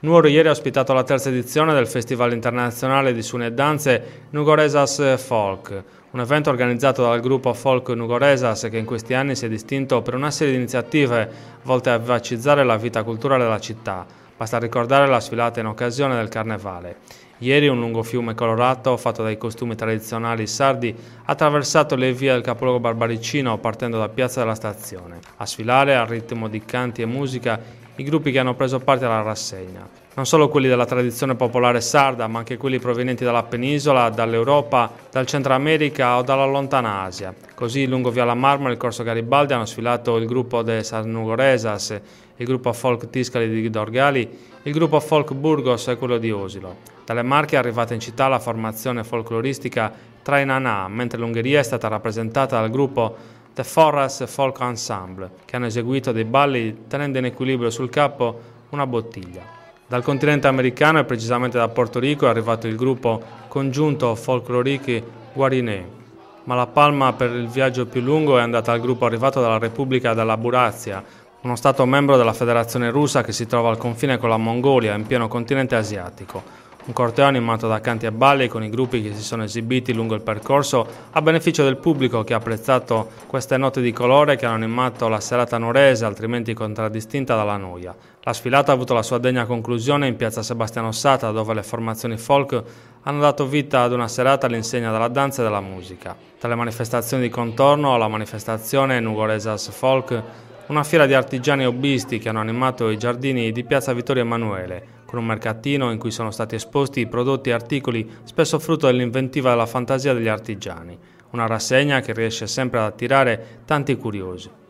Nuoro ieri ha ospitato la terza edizione del Festival internazionale di suone e danze Nugoresas Folk, un evento organizzato dal gruppo Folk Nugoresas che in questi anni si è distinto per una serie di iniziative volte a vivacizzare la vita culturale della città. Basta ricordare la sfilata in occasione del carnevale. Ieri un lungo fiume colorato, fatto dai costumi tradizionali sardi, ha attraversato le vie del capoluogo barbaricino partendo da Piazza della Stazione. A sfilare, al ritmo di canti e musica, i gruppi che hanno preso parte alla rassegna. Non solo quelli della tradizione popolare sarda, ma anche quelli provenienti dalla penisola, dall'Europa, dal Centro America o dalla lontana Asia. Così lungo Via la Marmora e il Corso Garibaldi hanno sfilato il gruppo de Sarnugoresas, il gruppo folk Tiscali di Dorgali, il gruppo folk Burgos e quello di Osilo. Dalle Marche è arrivata in città la formazione folcloristica Trainanà, mentre l'Ungheria è stata rappresentata dal gruppo The Forest Folk Ensemble, che hanno eseguito dei balli tenendo in equilibrio sul capo una bottiglia. Dal continente americano e precisamente da Porto Rico è arrivato il gruppo congiunto folkloriki Guarinè, ma la palma per il viaggio più lungo è andata al gruppo arrivato dalla Repubblica della Burazia, uno stato membro della Federazione russa che si trova al confine con la Mongolia, in pieno continente asiatico. Un corteo animato da canti e balli con i gruppi che si sono esibiti lungo il percorso a beneficio del pubblico che ha apprezzato queste note di colore che hanno animato la serata norese altrimenti contraddistinta dalla noia. La sfilata ha avuto la sua degna conclusione in piazza Sebastiano Sata dove le formazioni folk hanno dato vita ad una serata all'insegna della danza e della musica. Tra le manifestazioni di contorno la manifestazione Nugoresas Folk una fiera di artigiani e hobbisti che hanno animato i giardini di piazza Vittorio Emanuele, con un mercatino in cui sono stati esposti prodotti e articoli spesso frutto dell'inventiva e della fantasia degli artigiani, una rassegna che riesce sempre ad attirare tanti curiosi.